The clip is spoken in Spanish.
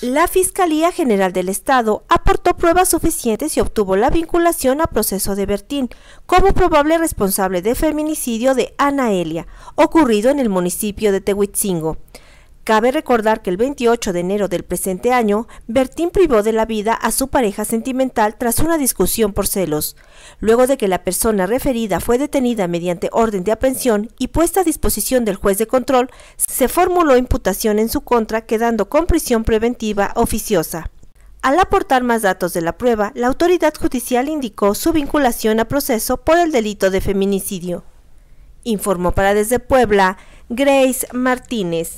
La Fiscalía General del Estado aportó pruebas suficientes y obtuvo la vinculación a proceso de Bertín como probable responsable de feminicidio de Ana Elia, ocurrido en el municipio de Tehuitzingo. Cabe recordar que el 28 de enero del presente año, Bertín privó de la vida a su pareja sentimental tras una discusión por celos, luego de que la persona referida fue detenida mediante orden de aprehensión y puesta a disposición del juez de control, se formuló imputación en su contra quedando con prisión preventiva oficiosa. Al aportar más datos de la prueba, la autoridad judicial indicó su vinculación a proceso por el delito de feminicidio. Informó para desde Puebla Grace Martínez.